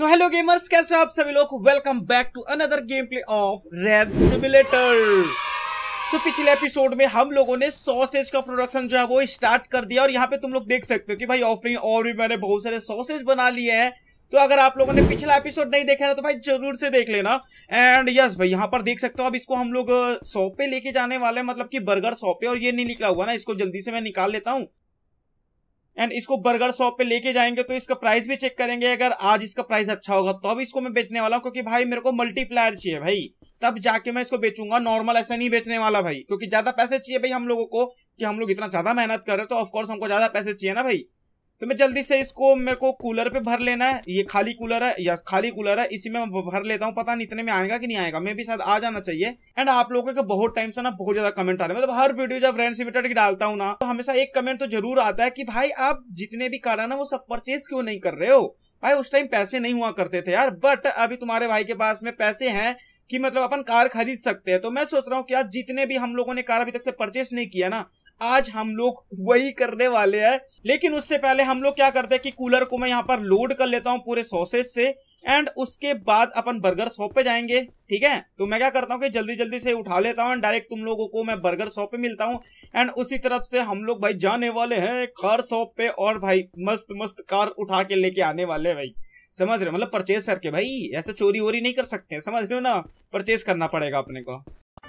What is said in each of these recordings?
So hello gamers कैसे हो आप सभी लोग welcome back to another game play of red simulator so पिछले एपिसोड में हम लोगों ने सॉसेज का प्रोडक्शन जो है वो स्टार्ट कर दिया और यहाँ पे तुम लोग देख सकते हो कि भाई ऑफरिंग और भी मैंने बहुत सारे सॉसेज बना लिए हैं तो अगर आप लोगों ने पिछला एपिसोड नहीं देखा ना तो भाई जरूर से देख लेना एंड यस भाई यहाँ पर देख सकते हो अब इसको हम लोग शॉप uh, पे लेके जाने वाले हैं मतलब कि बर्गर शॉप पे और ये नहीं निकला हुआ ना इसको जल्दी से मैं निकाल लेता हूँ एंड इसको बर्गर शॉप पे लेके जाएंगे तो इसका प्राइस भी चेक करेंगे अगर आज इसका प्राइस अच्छा होगा तब तो इसको मैं बेचने वाला हूँ क्योंकि भाई मेरे को मल्टीप्लायर चाहिए भाई तब जाके मैं इसको बेचूंगा नॉर्मल ऐसा नहीं बेचने वाला भाई क्योंकि ज्यादा पैसे चाहिए भाई हम लोगों को कि हम लोग इतना ज्यादा मेहनत कर रहे हैं तो ऑफकोर्स हमको ज्यादा पैसे चाहिए ना भाई तो मैं जल्दी से इसको मेरे को कूलर पे भर लेना है ये खाली कूलर है या खाली कूलर है इसी में मैं भर लेता हूँ पता नहीं इतने में आएगा कि नहीं आएगा मैं भी शायद आ जाना चाहिए एंड आप लोगों के बहुत टाइम से ना बहुत ज्यादा कमेंट आ रहे हैं मतलब हर वीडियो जब रेंट लिमिटेड की डालता हूँ ना तो हमेशा एक कमेंट तो जरूर आता है कि भाई आप जितने भी कार है ना वो सब परचेज क्यों नहीं कर रहे हो भाई उस टाइम पैसे नहीं हुआ करते थे यार बट अभी तुम्हारे भाई के पास में पैसे है कि मतलब अपन कार खरीद सकते हैं तो मैं सोच रहा हूँ कि यार जितने भी हम लोगों ने कार अभी तक से परचेस नहीं किया ना आज हम लोग वही करने वाले हैं लेकिन उससे पहले हम लोग क्या करते हैं कि कूलर को मैं यहाँ पर लोड कर लेता हूँ पूरे सॉसेज से एंड उसके बाद अपन बर्गर शॉप पे जाएंगे ठीक है तो मैं क्या करता हूँ कि जल्दी जल्दी से उठा लेता हूँ डायरेक्ट तुम लोगों को मैं बर्गर शॉप पे मिलता हूँ एंड उसी तरफ से हम लोग भाई जाने वाले हैं कार शॉप पे और भाई मस्त मस्त कार उठा के लेके आने वाले है भाई समझ रहे मतलब परचेज करके भाई ऐसा चोरी वोरी नहीं कर सकते समझ रहे हो ना परचेज करना पड़ेगा अपने को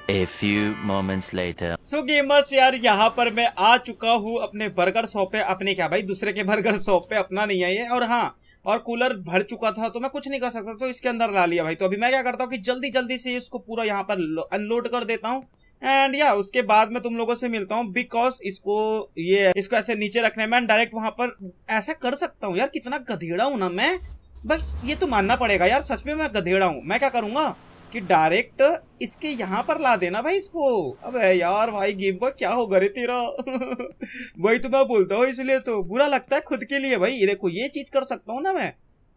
A few moments later. So gamers यार यहाँ पर मैं आ चुका हूँ अपने बर्गर शॉप पे अपने क्या भाई दूसरे के बर्गर शॉप पे अपना नहीं है ये और हाँ और कूलर भर चुका था तो मैं कुछ नहीं कर सकता तो इसके अंदर ला लिया भाई तो अभी मैं क्या करता हूँ कि जल्दी जल्दी से इसको पूरा यहाँ पर अनलोड कर देता हूँ एंड या yeah, उसके बाद मैं तुम लोगों से मिलता हूँ बिकॉज इसको ये इसको ऐसे नीचे रखने में डायरेक्ट वहां पर ऐसा कर सकता हूँ यार कितना गधेड़ा हूँ ना मैं बस ये तो मानना पड़ेगा यार सच में मैं गधेड़ा हूँ मैं क्या करूंगा कि डायरेक्ट इसके यहाँ पर ला देना भाई इसको अबे यार भाई गेम पर क्या हो गए तेरा भाई तो मैं बोलता हूँ इसलिए तो बुरा लगता है खुद के लिए भाई ये देखो ये चीज कर सकता हूँ ना मैं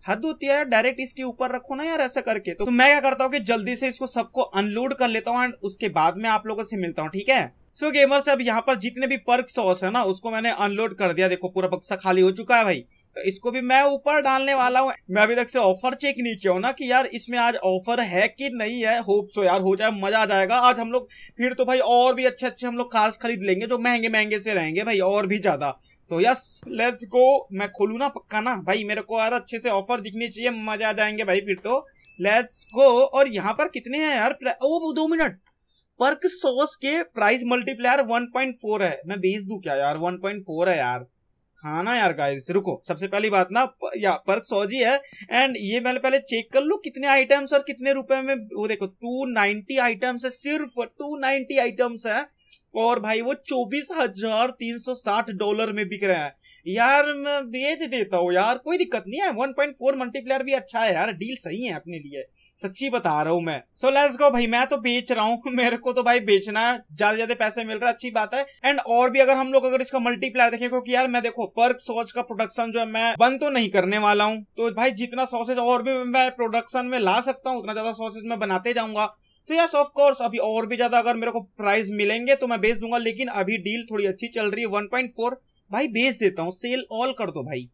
हद होती है डायरेक्ट इसके ऊपर रखो ना यार ऐसा करके तो मैं क्या करता हूँ कि जल्दी से इसको सबको अनलोड कर लेता हूँ एंड उसके बाद में आप लोगों से मिलता हूँ ठीक है सो गेमर से अब यहाँ पर जितने भी पर्क सॉस है ना उसको मैंने अनलोड कर दिया देखो पूरा बक्सा खाली हो चुका है भाई तो इसको भी मैं ऊपर डालने वाला हूँ मैं अभी तक से ऑफर चेक नहीं किया हूँ ना कि यार इसमें आज ऑफर है कि नहीं है होप सो यार हो जाए मजा आ जाएगा आज हम लोग फिर तो भाई और भी अच्छे अच्छे हम लोग कार्स खरीद लेंगे जो महंगे महंगे से रहेंगे भाई और भी ज्यादा तो यस लेट्स गो मैं खोलू ना पक्का ना भाई मेरे को यार अच्छे से ऑफर दिखनी चाहिए मजा आ जाएंगे भाई फिर तो लेट्स गो और यहाँ पर कितने हैं यार ओ दो मिनट पर्क सॉस के प्राइस मल्टीप्लायर 1.4 है मैं बेच दू क्या यार 1.4 है यार खाना हाँ यार गाइस रुको सबसे पहली बात ना प, या पर्क सौजी है एंड ये मैंने पहले चेक कर लू कितने आइटम्स और कितने रुपए में वो देखो टू नाइनटी आइटम्स है सिर्फ टू नाइनटी आइटम्स है और भाई वो चौबीस हजार तीन सौ साठ डॉलर में बिक रहा है यार मैं बेच देता हूँ यार कोई दिक्कत नहीं है वन पॉइंट फोर मल्टीप्लेयर भी अच्छा है यार डील सही है अपने लिए सच्ची बता रहा हूँ मैं सो लेट्स गो भाई मैं तो बेच रहा हूँ मेरे को तो भाई बेचना है ज्यादा ज्यादा पैसे मिल रहा है अच्छी बात है एंड और भी अगर हम लोग अगर इसका मल्टीप्लायर देखें क्योंकि यार मैं देखो पर सॉस का प्रोडक्शन जो है मैं बंद तो नहीं करने वाला हूँ तो भाई जितना सॉसेज और भी मैं प्रोडक्शन में ला सकता हूँ उतना ज्यादा सॉसेज मैं बनाते जाऊंगा तो यस ऑफ कोर्स अभी और भी ज्यादा अगर मेरे को प्राइस मिलेंगे तो मैं बेच दूंगा लेकिन अभी डील थोड़ी अच्छी चल रही है वन पॉइंट फोर भाई बेच देता हूँ सेल ऑल कर दो भाई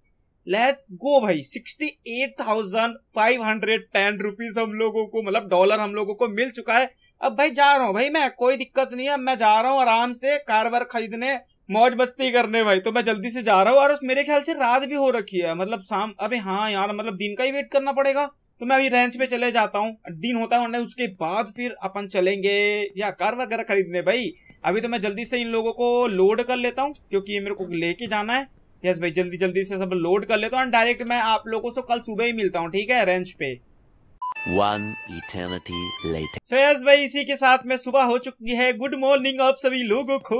लेट्स गो भाई sixty eight thousand five hundred ten rupees हम लोगों को मतलब डॉलर हम लोगों को मिल चुका है अब भाई जा रहा हूँ भाई मैं कोई दिक्कत नहीं है मैं जा रहा हूँ आराम से कारबार खरीदने मौज मस्ती करने भाई तो मैं जल्दी से जा रहा हूँ और मेरे ख्याल से रात भी हो रखी है मतलब शाम अभी हाँ यार मतलब दिन का ही वेट करना पड़ेगा तो मैं अभी रेंच पे चले जाता हूँ दिन होता है उन्हें उसके बाद फिर अपन चलेंगे या कार वगैरह खरीदने भाई अभी तो मैं जल्दी से इन लोगों को लोड कर लेता हूँ क्योंकि मेरे को लेके जाना है यस भाई जल्दी जल्दी से सब लोड कर लेता हूँ एंड डायरेक्ट मैं आप लोगों से कल सुबह ही मिलता हूँ ठीक है रेंच पे one eternity later. So yes भाई इसी के साथ में सुबह हो चुकी है गुड मॉर्निंग आप सभी लोगों को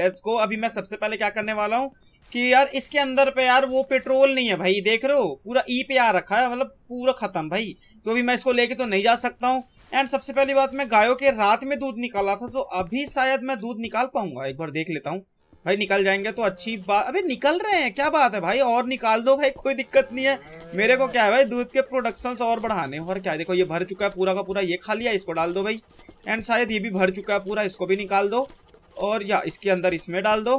लेट्स गो अभी मैं सबसे पहले क्या करने वाला हूँ कि यार इसके अंदर पे यार वो पेट्रोल नहीं है भाई देख रहे हो पूरा ई e पे आ रखा है मतलब पूरा खत्म भाई तो अभी मैं इसको लेके तो नहीं जा सकता हूँ एंड सबसे पहली बात मैं गायों के रात में दूध निकाला था तो अभी शायद मैं दूध निकाल पाऊंगा एक बार देख लेता हूँ भाई निकल जाएंगे तो अच्छी बात अबे निकल रहे हैं क्या बात है भाई और निकाल दो भाई कोई दिक्कत नहीं है मेरे को क्या है भाई दूध के प्रोडक्शन और बढ़ाने और क्या देखो ये भर चुका है पूरा का पूरा ये खा लिया इसको डाल दो भाई एंड शायद ये भी भर चुका है पूरा इसको भी निकाल दो और या इसके अंदर इसमें डाल दो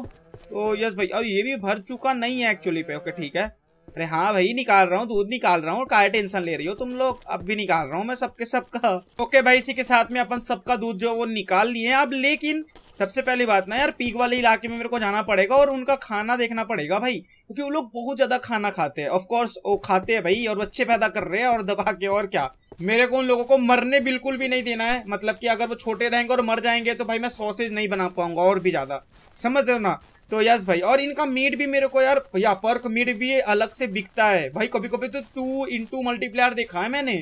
तो यस भाई और ये भी भर चुका नहीं है एक्चुअली पे ओके ठीक है अरे हाँ भाई निकाल रहा हूँ दूध निकाल रहा हूँ काय टेंशन ले रही हो तुम लोग अब भी निकाल रहा हूँ मैं सबके सबका ओके भाई इसी के साथ में अपन सबका दूध जो वो निकाल लिए अब लेकिन सबसे पहली बात ना यार पीक वाले इलाके में मेरे को जाना पड़ेगा और उनका खाना देखना पड़ेगा भाई क्योंकि वो लोग बहुत ज़्यादा खाना खाते हैं ऑफकोर्स वो खाते हैं भाई और बच्चे पैदा कर रहे हैं और दबा के और क्या मेरे को उन लोगों को मरने बिल्कुल भी नहीं देना है मतलब कि अगर वो छोटे रहेंगे और मर जाएंगे तो भाई मैं सॉसेज नहीं बना पाऊंगा और भी ज़्यादा समझ रहे हो ना तो यस भाई और इनका मीट भी मेरे को यार भैया पर्क मीट भी अलग से बिकता है भाई कभी कभी तो टू इंटू मल्टीप्लायर देखा है मैंने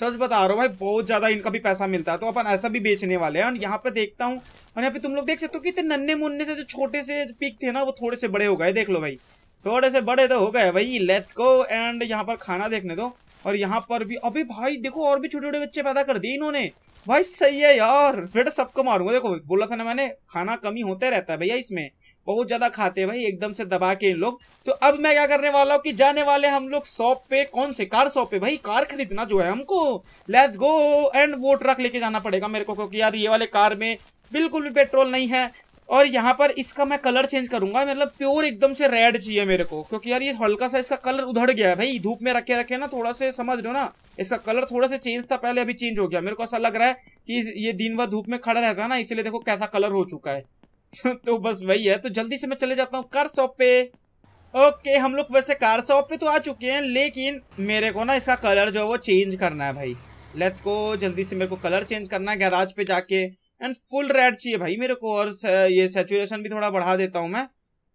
सच बता रहा हूँ भाई बहुत ज़्यादा इनका भी पैसा मिलता है तो अपन ऐसा भी बेचने वाले हैं और यहाँ पे देखता हूँ और यहाँ पे तुम लोग देख सकते हो कितने नन्हे मुन्ने से जो छोटे से पिक थे ना वो थोड़े से बड़े हो गए देख लो भाई थोड़े से बड़े तो हो गए भाई लेट गो एंड यहाँ पर खाना देखने दो और यहाँ पर भी अभी भाई देखो और भी छोटे छोटे बच्चे पैदा कर दिए इन्होंने भाई सही है यार बेटा सबको मारूंगा देखो बोला था ना मैंने खाना कमी होते रहता है भैया इसमें बहुत ज्यादा खाते हैं भाई एकदम से दबा के इन लोग तो अब मैं क्या करने वाला हूँ कि जाने वाले हम लोग शॉप पे कौन से कार शॉप पे भाई कार खरीदना जो है हमको लेट्स गो एंड वो ट्रक लेके जाना पड़ेगा मेरे को क्योंकि यार ये वाले कार में बिल्कुल भी पेट्रोल नहीं है और यहाँ पर इसका मैं कलर चेंज करूंगा मतलब प्योर एकदम से रेड चाहिए मेरे को क्योंकि यार ये हल्का सा इसका कलर उधड़ गया है भाई धूप में रखे रखे ना थोड़ा से समझ रहे हो ना इसका कलर थोड़ा सा चेंज था पहले अभी चेंज हो गया मेरे को ऐसा लग रहा है कि ये दिन भर धूप में खड़ा रहता है ना इसलिए देखो कैसा कलर हो चुका है तो बस वही है तो जल्दी से मैं चले जाता हूँ कार शॉप पे ओके हम लोग वैसे कार शॉप पे तो आ चुके हैं लेकिन मेरे को ना इसका कलर जो है वो चेंज करना है भाई लेट को जल्दी से मेरे को कलर चेंज करना है गैराज पे जाके एंड फुल रेड चाहिए भाई मेरे को और ये सेचुरेशन भी थोड़ा बढ़ा देता हूँ मैं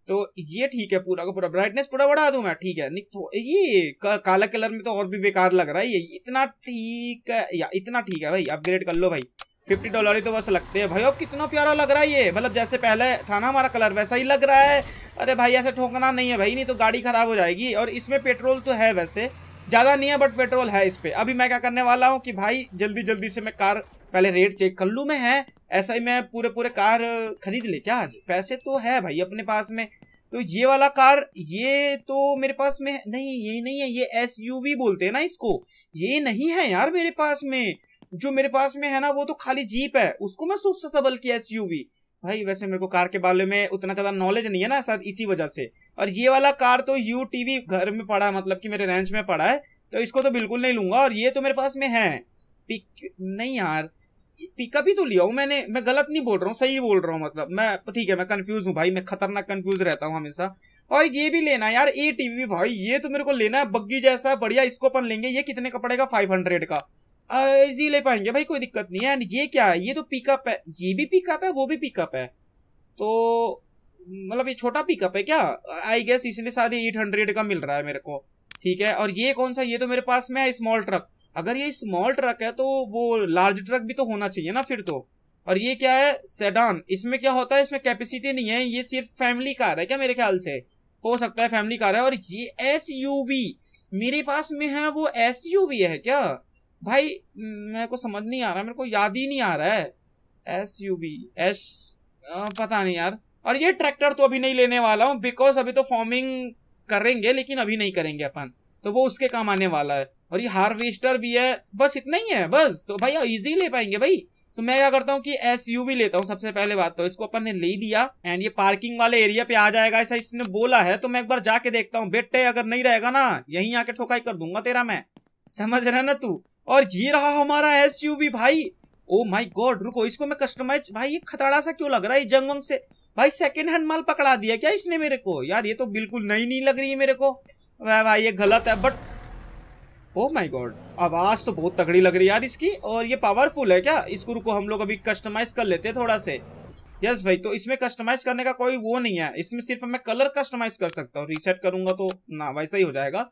तो ये ठीक है पूरा का पूरा ब्राइटनेस पूरा बढ़ा दूँ मैं ठीक है नहीं तो, ये का, काला कलर में तो और भी बेकार लग रहा है ये इतना ठीक है या इतना ठीक है भाई अपग्रेड कर लो भाई फिफ्टी डॉलर ही तो बस लगते हैं भाई अब कितना प्यारा लग रहा है ये मतलब जैसे पहले था ना हमारा कलर वैसा ही लग रहा है अरे भाई ऐसे ठोकना नहीं है भाई नहीं तो गाड़ी ख़राब हो जाएगी और इसमें पेट्रोल तो है वैसे ज़्यादा नहीं है बट पेट्रोल है इस पर अभी मैं क्या करने वाला हूँ कि भाई जल्दी जल्दी से मैं कार पहले रेट चेक कर लूँ मैं है ऐसा ही मैं पूरे पूरे कार खरीद ले क्या पैसे तो है भाई अपने पास में तो ये वाला कार ये तो मेरे पास में नहीं ये नहीं है ये एस बोलते हैं ना इसको ये नहीं है यार मेरे पास में जो मेरे पास में है ना वो तो खाली जीप है उसको मैं सबल किया एस भाई वैसे मेरे को कार के बारे में उतना ज्यादा नॉलेज नहीं है ना शायद इसी वजह से और ये वाला कार तो यू टीवी घर में पड़ा है मतलब कि मेरे रेंज में पड़ा है तो इसको तो बिल्कुल नहीं लूंगा और ये तो मेरे पास में है पिक नहीं यार पिकअप ही तो लिया हूँ मैंने मैं गलत नहीं बोल रहा हूँ सही बोल रहा हूँ मतलब मैं ठीक है मैं कंफ्यूज हूँ भाई मैं खतरनाक कंफ्यूज रहता हूँ हमेशा और ये भी लेना यार ए टीवी भाई ये तो मेरे को लेना है बग्गी जैसा बढ़िया इसको अपन लेंगे ये कितने का पड़ेगा फाइव हंड्रेड का इजी ले पाएंगे भाई कोई दिक्कत नहीं है एंड ये क्या है ये तो पिकअप है ये भी पिकअप है वो भी पिकअप है तो मतलब ये छोटा पिकअप है क्या आई गेस इसलिए शायद एट हंड्रेड का मिल रहा है मेरे को ठीक है और ये कौन सा ये तो मेरे पास में है स्मॉल ट्रक अगर ये स्मॉल ट्रक है तो वो लार्ज ट्रक भी तो होना चाहिए ना फिर तो और ये क्या है सेडान इसमें क्या होता है इसमें कैपेसिटी नहीं है ये सिर्फ फैमिली कार है क्या मेरे ख्याल से हो सकता है फैमिली कार है और ये एस मेरे पास में है वो एस है क्या भाई मेरे को समझ नहीं आ रहा मेरे को याद ही नहीं आ रहा है एस यू बी एस पता नहीं यार और ये ट्रैक्टर तो अभी नहीं लेने वाला हूँ बिकॉज अभी तो फॉर्मिंग करेंगे लेकिन अभी नहीं करेंगे अपन तो वो उसके काम आने वाला है और ये हार्वेस्टर भी है बस इतना ही है बस तो भाई ईजी ले पाएंगे भाई तो मैं क्या करता हूँ कि एस यू भी लेता हूँ सबसे पहले बात तो इसको अपन ने ले लिया एंड ये पार्किंग वाले एरिया पे आ जाएगा ऐसा इसने बोला है तो मैं एक बार जाके देखता हूँ बेटे अगर नहीं रहेगा ना यहीं आके ठोकाई कर दूंगा तेरा मैं समझ रहे ना तू और ये रहा हमारा एस भाई ओ माई गॉड रुको इसको मैं कस्टमाइज भाई ये खतरा सा क्यों लग रहा है जंग वंग से भाई सेकेंड हैंड माल पकड़ा दिया क्या इसने मेरे को यार ये तो बिल्कुल नई नहीं लग रही है मेरे को वह भाई ये गलत है बट ओ माई गॉड आवाज़ तो बहुत तगड़ी लग रही है यार इसकी और ये पावरफुल है क्या इसको रुको हम लोग अभी कस्टमाइज कर लेते हैं थोड़ा से यस भाई तो इसमें कस्टमाइज करने का कोई वो नहीं है इसमें सिर्फ मैं कलर कस्टमाइज कर सकता हूँ रीसेट करूंगा तो ना वैसा ही हो जाएगा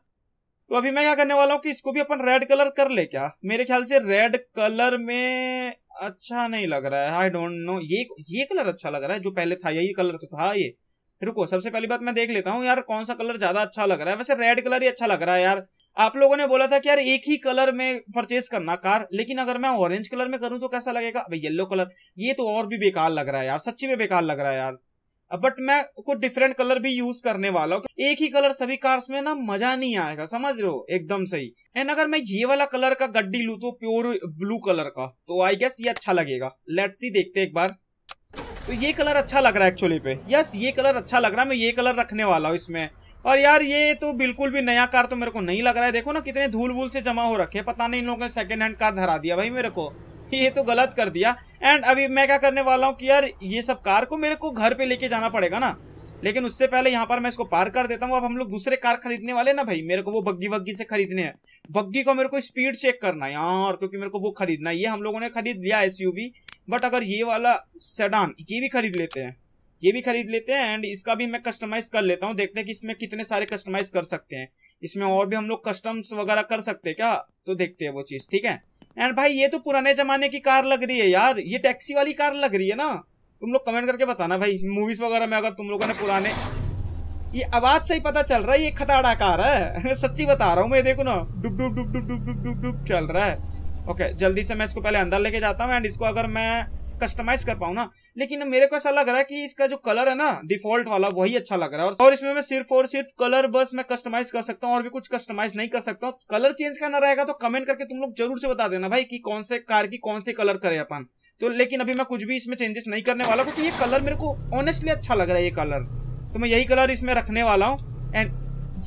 तो अभी मैं क्या करने वाला हूँ कि इसको भी अपन रेड कलर कर ले क्या मेरे ख्याल से रेड कलर में अच्छा नहीं लग रहा है आई डोंट नो ये ये कलर अच्छा लग रहा है जो पहले था यही कलर तो था ये रुको सबसे पहली बात मैं देख लेता हूँ यार कौन सा कलर ज्यादा अच्छा लग रहा है वैसे रेड कलर ही अच्छा लग रहा है यार आप लोगों ने बोला था कि यार एक ही कलर में परचेज करना कार लेकिन अगर मैं ऑरेंज कलर में करूँ तो कैसा लगेगा भाई येलो कलर ये तो और भी बेकार लग रहा है यार सच्ची में बेकार लग रहा है यार बट मैं कुछ डिफरेंट कलर भी यूज करने वाला हूँ एक ही कलर सभी कार्स में ना मजा नहीं आएगा समझ रहे हो एकदम सही एंड अगर मैं ये वाला कलर का गड्डी लू तो प्योर ब्लू कलर का तो आई गेस ये अच्छा लगेगा लेट्स ही देखते एक बार तो ये कलर अच्छा लग रहा है एक्चुअली पे यस ये कलर अच्छा लग रहा है मैं ये कलर रखने वाला हूँ इसमें और यार ये तो बिल्कुल भी नया कार तो मेरे को नहीं लग रहा है देखो ना कितने धूल वूल से जमा हो रखे पता नहीं इन लोगों ने सेकेंड हैंड कार धरा दिया भाई मेरे को ये तो गलत कर दिया एंड अभी मैं क्या करने वाला हूँ कि यार ये सब कार को मेरे को घर पे लेके जाना पड़ेगा ना लेकिन उससे पहले यहाँ पर मैं इसको पार कर देता हूँ अब हम लोग दूसरे कार खरीदने वाले ना भाई मेरे को वो बग्गी वग्गी से खरीदने हैं बग्गी को मेरे को स्पीड चेक करना है यार क्योंकि मेरे को वो खरीदना है ये हम लोगों ने खरीद लिया एस बट अगर ये वाला सेडान ये भी खरीद लेते हैं ये भी खरीद लेते हैं एंड इसका भी मैं कस्टमाइज कर लेता हूँ देखते हैं कि इसमें कितने सारे कस्टमाइज कर सकते हैं इसमें और भी हम लोग कस्टम्स वगैरह कर सकते हैं क्या तो देखते हैं वो चीज़ ठीक है एंड भाई ये तो पुराने जमाने की कार लग रही है यार ये टैक्सी वाली कार लग रही है ना तुम लोग कमेंट करके बताना भाई मूवीज वगैरह में अगर तुम लोगों ने पुराने ये आवाज से ही पता चल रहा है ये खताड़ा कार है सच्ची बता रहा हूँ मैं देखो ना डुब डुब डुब डुब डुब डुब डुब डुब चल रहा है ओके जल्दी से मैं इसको पहले अंदर लेके जाता हूँ एंड इसको अगर मैं कस्टमाइज कर पाऊँ ना लेकिन मेरे को ऐसा लग रहा है कि इसका जो कलर है ना डिफॉल्ट वाला वही अच्छा लग रहा है और इसमें मैं सिर्फ और सिर्फ कलर बस मैं कस्टमाइज कर सकता हूँ और भी कुछ कस्टमाइज नहीं कर सकता हूँ कलर चेंज करना रहेगा तो कमेंट करके तुम लोग जरूर से बता देना भाई की कौन से कार की कौन से कलर करे अपन तो लेकिन अभी मैं कुछ भी इसमें चेंजेस नहीं करने वाला क्योंकि ये कलर मेरे को ऑनेस्टली अच्छा लग रहा है ये कलर तो मैं यही कलर इसमें रखने वाला हूँ एंड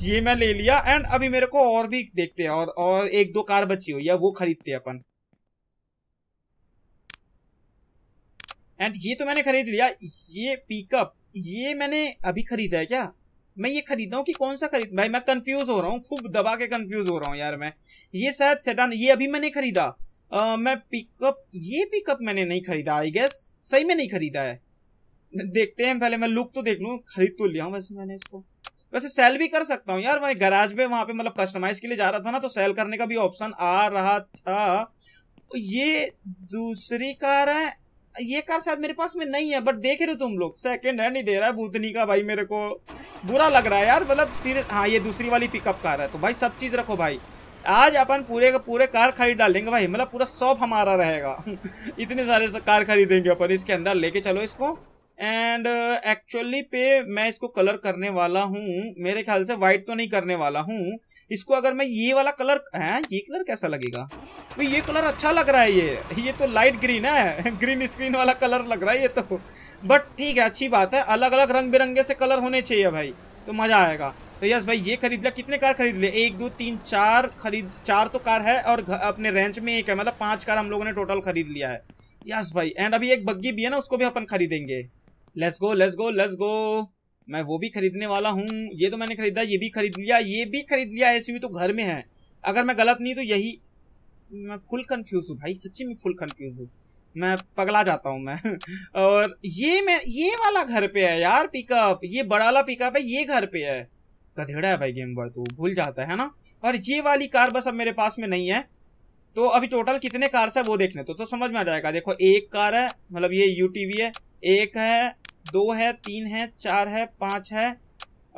ये मैं ले लिया एंड अभी मेरे को और भी देखते हैं और और एक दो कार बची हुई है वो खरीदते हैं अपन एंड ये तो मैंने खरीद लिया ये पिकअप ये मैंने अभी खरीदा है क्या मैं ये खरीदा हूँ कि कौन सा खरीद भाई मैं कंफ्यूज हो रहा हूँ खूब दबा के कंफ्यूज हो रहा हूँ यार मैं ये शायद सेटान ये अभी मैंने खरीदा आ, मैं पिकअप ये पिकअप मैंने नहीं खरीदा आई गेस सही में नहीं खरीदा है देखते हैं पहले मैं लुक तो देख लूँ खरीद तो लिया हूँ वैसे मैंने इसको वैसे सेल भी कर सकता हूँ यार मैं गराज में वहाँ पे मतलब कस्टमाइज के लिए जा रहा था ना तो सेल करने का भी ऑप्शन आ रहा था ये दूसरी कार है ये कार शायद मेरे पास में नहीं है बट देख रहे हो तुम लोग सेकंड हैंड ही दे रहा है भूतनी का भाई मेरे को बुरा लग रहा है यार मतलब सीर हाँ ये दूसरी वाली पिकअप कार है तो भाई सब चीज़ रखो भाई आज अपन पूरे का पूरे कार खरीद डालेंगे भाई मतलब पूरा शॉप हमारा रहेगा इतने सारे कार खरीदेंगे अपन इसके अंदर लेके चलो इसको एंड एक्चुअली uh, पे मैं इसको कलर करने वाला हूँ मेरे ख्याल से वाइट तो नहीं करने वाला हूँ इसको अगर मैं ये वाला कलर है ये कलर कैसा लगेगा तो ये कलर अच्छा लग रहा है ये ये तो लाइट ग्रीन है ग्रीन स्क्रीन वाला कलर लग रहा है ये तो बट ठीक है अच्छी बात है अलग अलग रंग बिरंगे से कलर होने चाहिए भाई तो मज़ा आएगा तो यस भाई ये खरीद लिया कितने कार खरीद लिया एक दो तीन चार खरीद चार तो कार है और अपने रेंज में एक है मतलब पांच कार हम लोगों ने टोटल खरीद लिया है यस भाई एंड अभी एक बग्गी भी है ना उसको भी अपन खरीदेंगे let's go let's go let's go मैं वो भी खरीदने वाला हूँ ये तो मैंने खरीदा ये भी खरीद लिया ये भी खरीद लिया ऐसी भी तो घर में है अगर मैं गलत नहीं तो यही मैं फुल कंफ्यूज हूँ भाई सच्ची में फुल कंफ्यूज हूँ मैं पगला जाता हूँ मैं और ये मैं ये वाला घर पे है यार पिकअप ये बड़ा वाला पिकअप है ये घर पे है गधेड़ा है भाई गेम बॉय तो भूल जाता है ना और ये वाली कार बस अब मेरे पास में नहीं है तो अभी टोटल कितने कार्स है वो देखने तो, तो समझ में आ जाएगा देखो एक कार है मतलब ये यू है एक है दो है तीन है चार है पाँच है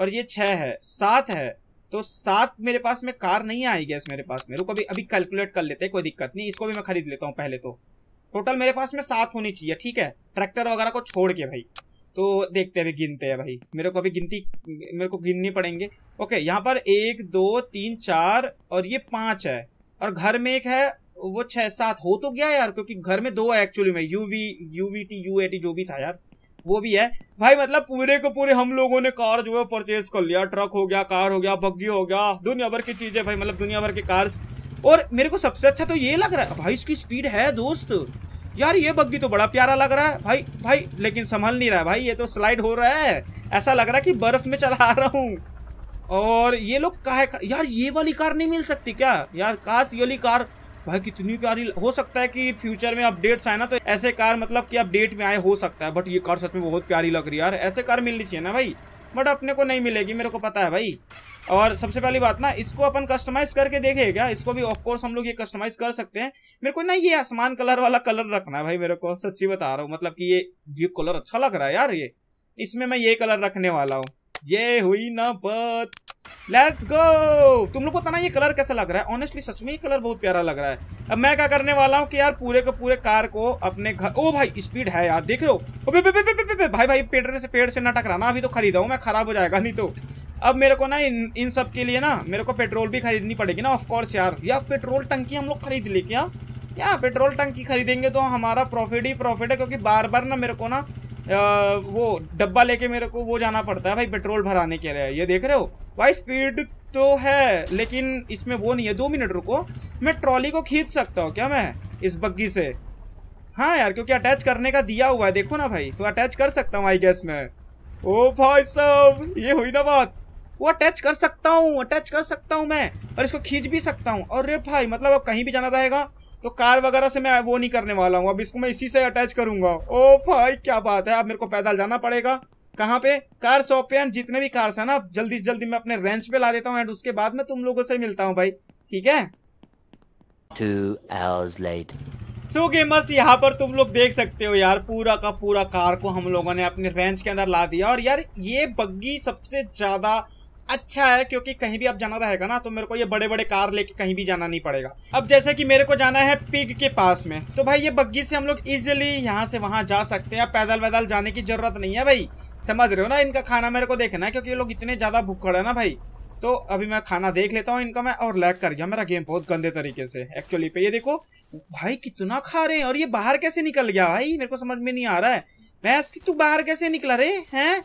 और ये छः है सात है तो सात मेरे पास में कार नहीं आई गैस मेरे पास में रुको अभी अभी कैलकुलेट कर लेते हैं कोई दिक्कत नहीं इसको भी मैं खरीद लेता हूँ पहले तो टोटल मेरे पास में सात होनी चाहिए ठीक है ट्रैक्टर वगैरह को छोड़ के भाई तो देखते हैं अभी गिनते हैं भाई मेरे को अभी गिनती मेरे को गिननी पड़ेंगे ओके यहाँ पर एक दो तीन चार और ये पाँच है और घर में एक है वो छह सात हो तो गया यार क्योंकि घर में दो है एक्चुअली में यूवी यूवीटी यूएटी जो भी था यार वो भी है भाई मतलब पूरे को पूरे हम लोगों ने कार जो है परचेज कर लिया ट्रक हो गया कार हो गया बग्गी हो गया दुनिया भर की चीजें भाई मतलब दुनिया भर की कार्स और मेरे को सबसे अच्छा तो ये लग रहा है भाई इसकी स्पीड है दोस्त यार ये बग्गी तो बड़ा प्यारा लग रहा है भाई भाई लेकिन संभल नहीं रहा है भाई ये तो स्लाइड हो रहा है ऐसा लग रहा है कि बर्फ में चला रहा हूँ और ये लोग का यार ये वाली कार नहीं मिल सकती क्या यार काश ये वाली कार भाई कितनी प्यारी हो सकता है कि फ्यूचर में अपडेट्स आए ना तो ऐसे कार मतलब कि अपडेट में आए हो सकता है बट ये कार सच में बहुत प्यारी लग रही है यार ऐसे कार मिलनी चाहिए ना भाई बट अपने को नहीं मिलेगी मेरे को पता है भाई और सबसे पहली बात ना इसको अपन कस्टमाइज करके देखे क्या इसको भी ऑफकोर्स हम लोग ये कस्टमाइज कर सकते हैं मेरे को ना ये आसमान कलर वाला कलर रखना है भाई मेरे को सच्ची बता रहा हूँ मतलब कि ये ये कलर अच्छा लग रहा है यार ये इसमें मैं ये कलर रखने वाला हूँ ये हुई ना बात लेट्स गो तुम लोग पता ना ये कलर कैसा लग रहा है ऑनेस्टली सच में ये कलर बहुत प्यारा लग रहा है अब मैं क्या करने वाला हूँ कि यार पूरे को पूरे कार को अपने घर ओ भाई स्पीड है यार देख लो भाई भाई पेड़ से पेड़ से ना टकराना अभी तो खरीदा हूँ मैं खराब हो जाएगा नहीं तो अब मेरे को ना इन इन सब के लिए ना मेरे को पेट्रोल भी खरीदनी पड़ेगी ना ऑफकोर्स यार या पेट्रोल टंकी हम लोग खरीद ले क्या या पेट्रोल टंकी खरीदेंगे तो हमारा प्रॉफिट ही प्रॉफिट है क्योंकि बार बार ना मेरे को ना वो डब्बा लेके मेरे को वो जाना पड़ता है भाई पेट्रोल भराने के लिए ये देख रहे हो भाई स्पीड तो है लेकिन इसमें वो नहीं है दो मिनट रुको मैं ट्रॉली को खींच सकता हूँ क्या मैं इस बग्गी से हाँ यार क्योंकि अटैच करने का दिया हुआ है देखो ना भाई तो अटैच कर सकता हूँ आई गैस में ओ भाई साहब ये हुई ना बात वो अटैच कर सकता हूँ अटैच कर सकता हूँ मैं और इसको खींच भी सकता हूँ अरे भाई मतलब अब कहीं भी जाना रहेगा तो कार वगैरह से मैं वो नहीं करने वाला हूँ अब इसको मैं इसी से अटैच करूंगा ओ भाई क्या बात है अब मेरे को पैदल जाना पड़ेगा कहाँ पे कार शॉप पे एंड जितने भी कार्स है ना जल्दी से जल्दी मैं अपने रेंच पे ला देता हूँ एंड उसके बाद में तुम लोगों से मिलता हूँ भाई ठीक है सो गेमर्स so, यहाँ पर तुम लोग देख सकते हो यार पूरा का पूरा कार को हम लोगों ने अपने रेंज के अंदर ला दिया और यार ये बग्गी सबसे ज़्यादा अच्छा है क्योंकि कहीं भी अब जाना रहेगा ना तो मेरे को ये बड़े बड़े कार लेके कहीं भी जाना नहीं पड़ेगा अब जैसे कि मेरे को जाना है पिग के पास में तो भाई ये बग्घी से हम लोग इजिली यहाँ से वहाँ जा सकते हैं पैदल वैदल जाने की जरूरत नहीं है भाई समझ रहे हो ना इनका खाना मेरे को देखना है क्योंकि ये लोग इतने ज़्यादा भूखड़ है ना भाई तो अभी मैं खाना देख लेता हूँ इनका मैं और लैक कर गया मेरा गेम बहुत गंदे तरीके से एक्चुअली पे ये देखो भाई कितना खा रहे हैं और ये बाहर कैसे निकल गया भाई मेरे को समझ में नहीं आ रहा है मैं कि तू बाहर कैसे निकला रे हैं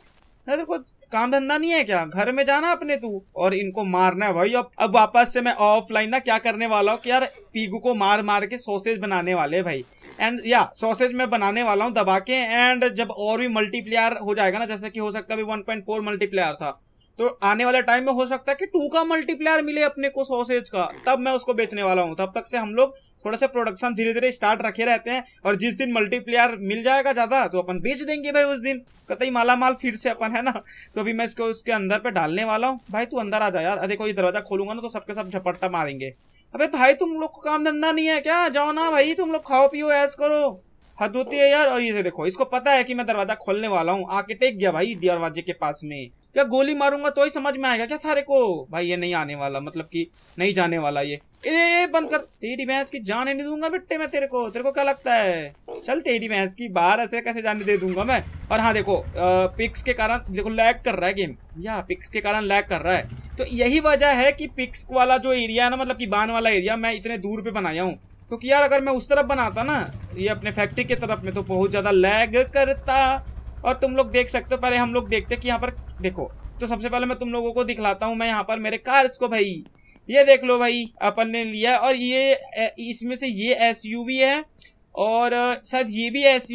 देखो काम धंधा नहीं है क्या घर में जाना अपने तू और इनको मारना है भाई अब अब वापस से मैं ऑफलाइन ना क्या करने वाला हूँ कि यार पीगू को मार मार के सॉसेज बनाने वाले भाई एंड या सॉसेज मैं बनाने वाला हूँ दबा के एंड जब और भी मल्टीप्लेयर हो जाएगा ना जैसे कि हो सकता है अभी 1.4 मल्टीप्लेयर था तो आने वाले टाइम में हो सकता है कि टू का मल्टीप्लेयर मिले अपने को सॉसेज का तब मैं उसको बेचने वाला हूँ तब तक से हम लोग थोड़ा सा प्रोडक्शन धीरे धीरे स्टार्ट रखे रहते हैं और जिस दिन मल्टीप्लेयर मिल जाएगा ज़्यादा तो अपन बेच देंगे भाई उस दिन कतई माला माल फिर से अपन है ना तो अभी मैं इसको उसके अंदर पे डालने वाला हूँ भाई तू अंदर आ जा यार देखो ये दरवाजा खोलूंगा ना तो सबके सब झपट्टा मारेंगे अबे भाई तुम लोग को काम धंधा नहीं है क्या जाओ ना भाई तुम लोग खाओ पियो ऐस करो हद होती है यार और ये देखो इसको पता है कि मैं दरवाजा खोलने वाला हूँ आके टेक गया भाई दरवाजे के पास में क्या गोली मारूंगा तो ही समझ में आएगा क्या सारे को भाई ये नहीं आने वाला मतलब कि नहीं जाने वाला ये ए बंद कर तेरी भैंस की जाने नहीं दूंगा बेटे मैं तेरे को तेरे को क्या लगता है चल तेरी भैंस की बाहर ऐसे कैसे जाने दे दूंगा मैं और हाँ देखो पिक्स के कारण देखो लैग कर रहा है गेम या पिक्स के कारण लैग कर रहा है तो यही वजह है कि पिक्स वाला जो एरिया है ना मतलब कि बान वाला एरिया मैं इतने दूर पे बनाया हूँ क्योंकि यार अगर मैं उस तरफ बनाता ना ये अपने फैक्ट्री की तरफ में तो बहुत ज़्यादा लैग करता और तुम लोग देख सकते हो पहले हम लोग देखते कि यहाँ पर देखो तो सबसे पहले मैं तुम लोगों को दिखलाता हूँ मैं यहाँ पर मेरे कार्स को भाई ये देख लो भाई अपन ने लिया और ये इसमें से ये एस है और शायद ये भी एस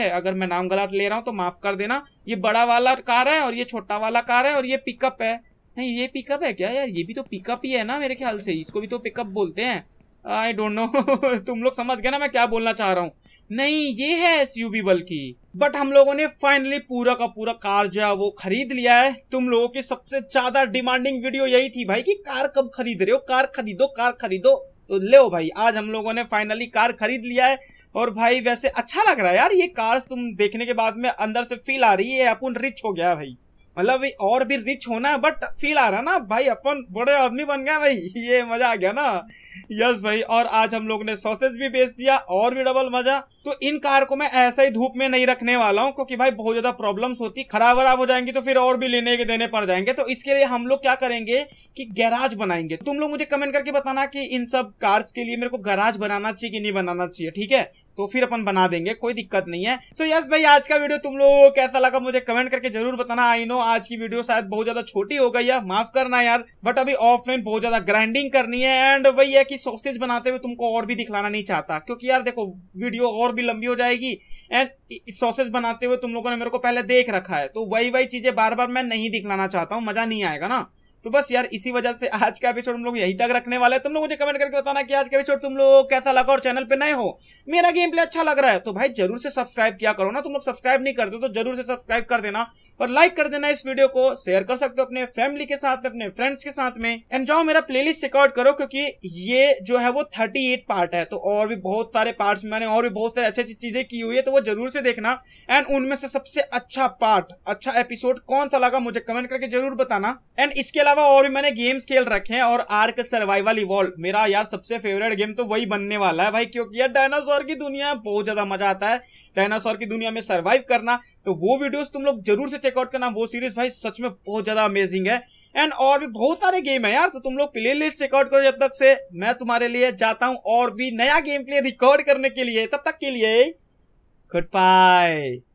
है अगर मैं नाम गलत ले रहा हूँ तो माफ़ कर देना ये बड़ा वाला कार है और ये छोटा वाला कार है और ये पिकअप है नहीं ये पिकअप है क्या यार ये भी तो पिकअप ही है ना मेरे ख्याल से इसको भी तो पिकअप बोलते हैं आई डोंट नो तुम लोग समझ गए ना मैं क्या बोलना चाह रहा हूँ नहीं ये है एस यू वी बल्कि बट हम लोगों ने फाइनली पूरा का पूरा कार जो है वो खरीद लिया है तुम लोगों की सबसे ज्यादा डिमांडिंग वीडियो यही थी भाई कि कार कब खरीद रहे हो कार खरीदो कार खरीदो तो ले भाई आज हम लोगों ने फाइनली कार खरीद लिया है और भाई वैसे अच्छा लग रहा है यार ये कार्स तुम देखने के बाद में अंदर से फील आ रही है अपन रिच हो गया भाई मतलब और भी रिच होना है बट फील आ रहा है ना भाई अपन बड़े आदमी बन गए भाई ये मजा आ गया ना यस भाई और आज हम लोग ने सॉसेज भी बेच दिया और भी डबल मजा तो इन कार को मैं ऐसा ही धूप में नहीं रखने वाला हूँ क्योंकि भाई बहुत ज्यादा प्रॉब्लम्स होती खराब वराब हो जाएंगी तो फिर और भी लेने के देने पड़ जाएंगे तो इसके लिए हम लोग क्या करेंगे कि गैराज बनाएंगे तुम लोग मुझे कमेंट करके बताना कि इन सब कार्स के लिए मेरे को गैराज बनाना चाहिए कि नहीं बनाना चाहिए ठीक है तो फिर अपन बना देंगे कोई दिक्कत नहीं है सो so, यस yes, भाई आज का वीडियो तुम लोग कैसा लगा मुझे कमेंट करके जरूर बताना आई नो आज की वीडियो शायद बहुत ज्यादा छोटी हो गई है माफ करना यार बट अभी ऑफलाइन बहुत ज्यादा ग्राइंडिंग करनी है एंड वही है कि सॉसेज बनाते हुए तुमको और भी दिखलाना नहीं चाहता क्योंकि यार देखो वीडियो और भी लंबी हो जाएगी एंड सॉसेज बनाते हुए तुम लोगों ने मेरे को पहले देख रखा है तो वही वही चीजें बार बार मैं नहीं दिखलाना चाहता हूँ मजा नहीं आएगा ना तो बस यार इसी वजह से आज का एपिसोड हम लोग यहीं तक रखने वाले है तुम लोग मुझे कमेंट करके बताना कि आज का एपिसोड तुम लोग कैसा लगा और चैनल पे नए हो मेरा गेम प्ले अच्छा लग रहा है तो भाई जरूर से सब्सक्राइब किया करो ना तुम लोग सब्सक्राइब नहीं करते तो जरूर से सब्सक्राइब कर देना और लाइक कर देना इस वीडियो को शेयर कर सकते हो अपने फैमिली के साथ में अपने फ्रेंड्स के साथ में एंड जाओ मेरा प्लेलिस्ट चेकआउट करो क्योंकि ये जो है वो थर्टी एट पार्ट है तो और भी बहुत सारे पार्ट मैंने और भी बहुत सारे अच्छी अच्छी चीजें की हुई है तो वो जरूर से देखना एंड उनमें से सबसे अच्छा पार्ट अच्छा एपिसोड कौन सा लगा मुझे कमेंट करके जरूर बताना एंड इसके अलावा अलावा और भी मैंने गेम्स खेल रखे हैं और आर्क सर्वाइवल इवॉल्व मेरा यार सबसे फेवरेट गेम तो वही बनने वाला है भाई क्योंकि यार डायनासोर की दुनिया बहुत ज्यादा मजा आता है डायनासोर की दुनिया में सर्वाइव करना तो वो वीडियोस तुम लोग जरूर से चेकआउट करना वो सीरीज भाई सच में बहुत ज्यादा अमेजिंग है एंड और भी बहुत सारे गेम है यार तो तुम लोग प्ले लिस्ट चेकआउट करो जब तक से मैं तुम्हारे लिए जाता हूँ और भी नया गेम प्ले रिकॉर्ड करने के लिए तब तक के लिए गुड बाय